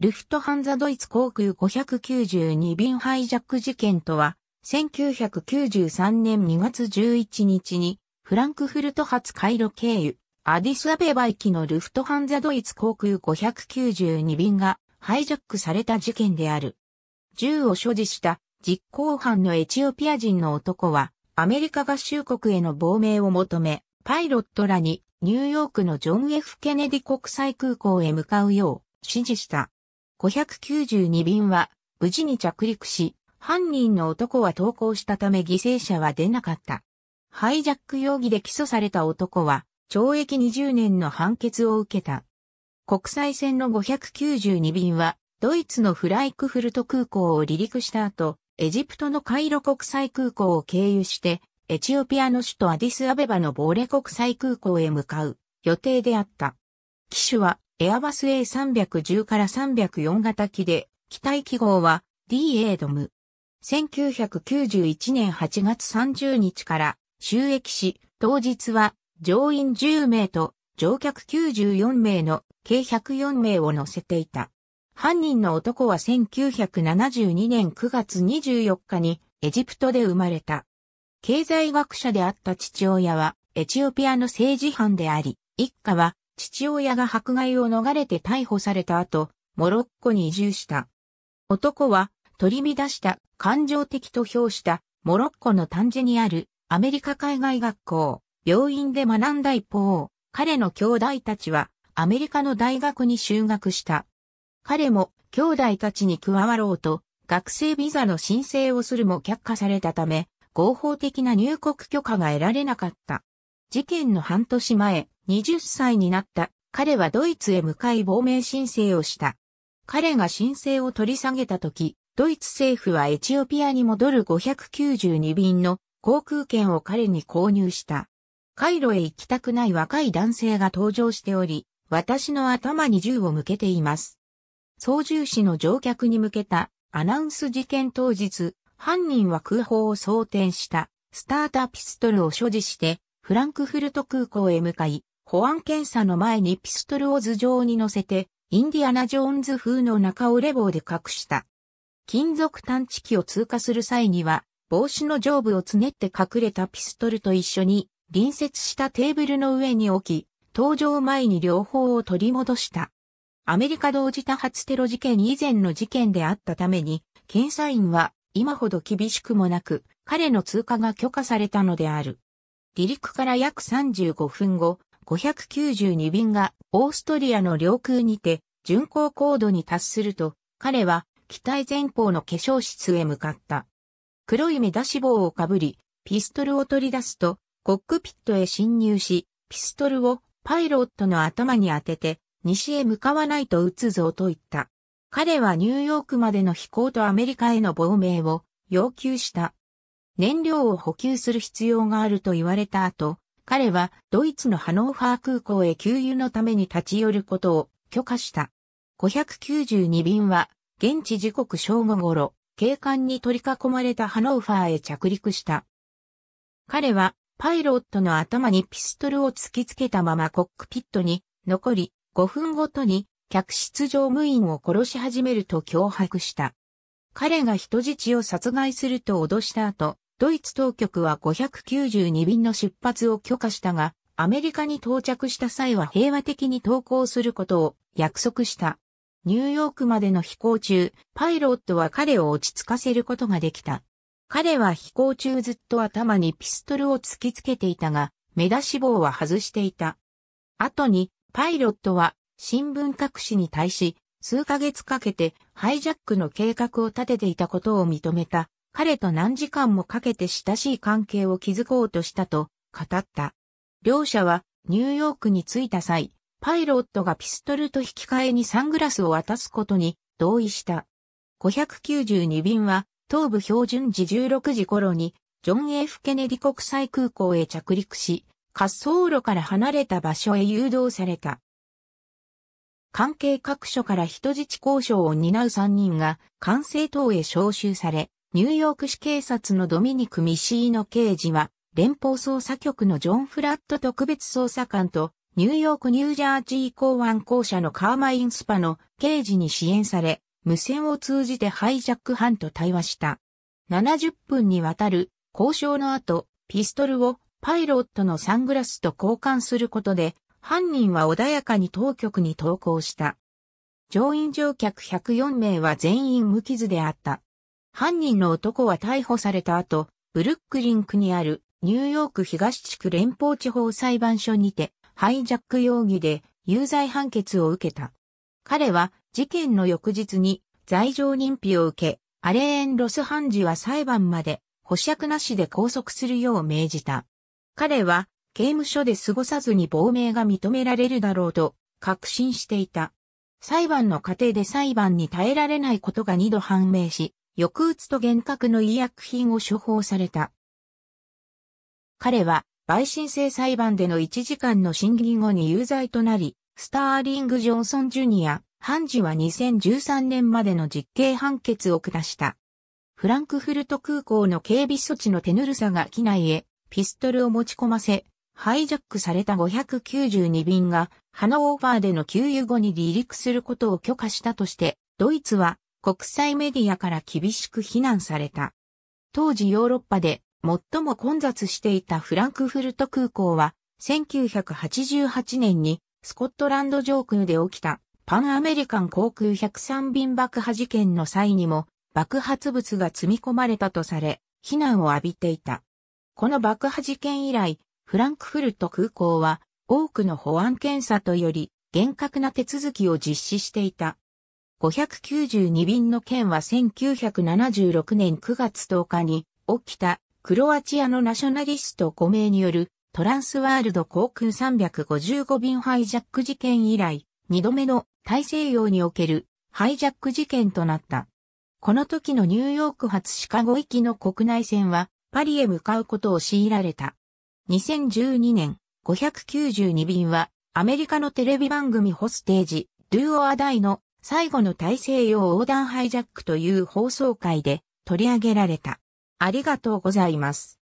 ルフトハンザドイツ航空592便ハイジャック事件とは、1993年2月11日に、フランクフルト発回路経由、アディスアベバ行きのルフトハンザドイツ航空592便がハイジャックされた事件である。銃を所持した実行犯のエチオピア人の男は、アメリカ合衆国への亡命を求め、パイロットらにニューヨークのジョン・ F・ ケネディ国際空港へ向かうよう指示した。592便は無事に着陸し、犯人の男は投降したため犠牲者は出なかった。ハイジャック容疑で起訴された男は、懲役20年の判決を受けた。国際線の592便は、ドイツのフライクフルト空港を離陸した後、エジプトのカイロ国際空港を経由して、エチオピアの首都アディスアベバのボーレ国際空港へ向かう予定であった。機種はエアバス A310 から304型機で、機体記号は DA ドム。1991年8月30日から収益し、当日は乗員10名と乗客94名の計104名を乗せていた。犯人の男は1972年9月24日にエジプトで生まれた。経済学者であった父親はエチオピアの政治犯であり、一家は父親が迫害を逃れて逮捕された後、モロッコに移住した。男は取り乱した感情的と評したモロッコの単ンにあるアメリカ海外学校、病院で学んだ一方、彼の兄弟たちはアメリカの大学に就学した。彼も兄弟たちに加わろうと学生ビザの申請をするも却下されたため、合法的な入国許可が得られなかった。事件の半年前、20歳になった彼はドイツへ向かい亡命申請をした。彼が申請を取り下げた時、ドイツ政府はエチオピアに戻る592便の航空券を彼に購入した。カイロへ行きたくない若い男性が登場しており、私の頭に銃を向けています。操縦士の乗客に向けたアナウンス事件当日、犯人は空砲を装填したスターターピストルを所持してフランクフルト空港へ向かい、保安検査の前にピストルを頭上に乗せて、インディアナ・ジョーンズ風の中をレ棒で隠した。金属探知機を通過する際には、帽子の上部をつねって隠れたピストルと一緒に、隣接したテーブルの上に置き、登場前に両方を取り戻した。アメリカ同時多発テロ事件以前の事件であったために、検査員は今ほど厳しくもなく、彼の通過が許可されたのである。離陸から約35分後、592便がオーストリアの領空にて巡航高度に達すると、彼は機体前方の化粧室へ向かった。黒い目出し帽をかぶり、ピストルを取り出すと、コックピットへ侵入し、ピストルをパイロットの頭に当てて、西へ向かわないと撃つぞと言った。彼はニューヨークまでの飛行とアメリカへの亡命を要求した。燃料を補給する必要があると言われた後、彼はドイツのハノーファー空港へ給油のために立ち寄ることを許可した。592便は現地時刻正午頃、警官に取り囲まれたハノーファーへ着陸した。彼はパイロットの頭にピストルを突きつけたままコックピットに残り5分ごとに客室乗務員を殺し始めると脅迫した。彼が人質を殺害すると脅した後、ドイツ当局は592便の出発を許可したが、アメリカに到着した際は平和的に投降することを約束した。ニューヨークまでの飛行中、パイロットは彼を落ち着かせることができた。彼は飛行中ずっと頭にピストルを突きつけていたが、目出し棒は外していた。後に、パイロットは新聞各紙に対し、数ヶ月かけてハイジャックの計画を立てていたことを認めた。彼と何時間もかけて親しい関係を築こうとしたと語った。両者はニューヨークに着いた際、パイロットがピストルと引き換えにサングラスを渡すことに同意した。592便は東部標準時16時頃にジョン・ F・ ケネディ国際空港へ着陸し、滑走路から離れた場所へ誘導された。関係各所から人質交渉を担う3人が管制塔へ招集され、ニューヨーク市警察のドミニク・ミシーノ刑事は、連邦捜査局のジョン・フラット特別捜査官と、ニューヨーク・ニュージャージー港湾公社のカーマイン・スパの刑事に支援され、無線を通じてハイジャック犯と対話した。70分にわたる交渉の後、ピストルをパイロットのサングラスと交換することで、犯人は穏やかに当局に投降した。乗員乗客104名は全員無傷であった。犯人の男は逮捕された後、ブルックリン区にあるニューヨーク東地区連邦地方裁判所にて、ハイジャック容疑で有罪判決を受けた。彼は事件の翌日に罪状認否を受け、アレーン・ロス判事は裁判まで保釈なしで拘束するよう命じた。彼は刑務所で過ごさずに亡命が認められるだろうと確信していた。裁判の過程で裁判に耐えられないことが二度判明し、抑うつと幻覚の医薬品を処方された。彼は、陪審制裁判での1時間の審議後に有罪となり、スターリング・ジョンソン・ジュニア、判事は2013年までの実刑判決を下した。フランクフルト空港の警備措置の手ぬるさが機内へピストルを持ち込ませ、ハイジャックされた592便がハノーバーでの給油後に離陸することを許可したとして、ドイツは国際メディアから厳しく非難された。当時ヨーロッパで最も混雑していたフランクフルト空港は1988年にスコットランド上空で起きたパンアメリカン航空103便爆破事件の際にも爆発物が積み込まれたとされ、非難を浴びていた。この爆破事件以来、フランクフルト空港は多くの保安検査とより厳格な手続きを実施していた。592便の件は1976年9月10日に起きたクロアチアのナショナリスト5名によるトランスワールド航空355便ハイジャック事件以来2度目の大西洋におけるハイジャック事件となった。この時のニューヨーク発シカゴ行きの国内線はパリへ向かうことを強いられた。2012年592便はアメリカのテレビ番組ホステージ、ルーオアダイの最後の大西洋横断ハイジャックという放送回で取り上げられた。ありがとうございます。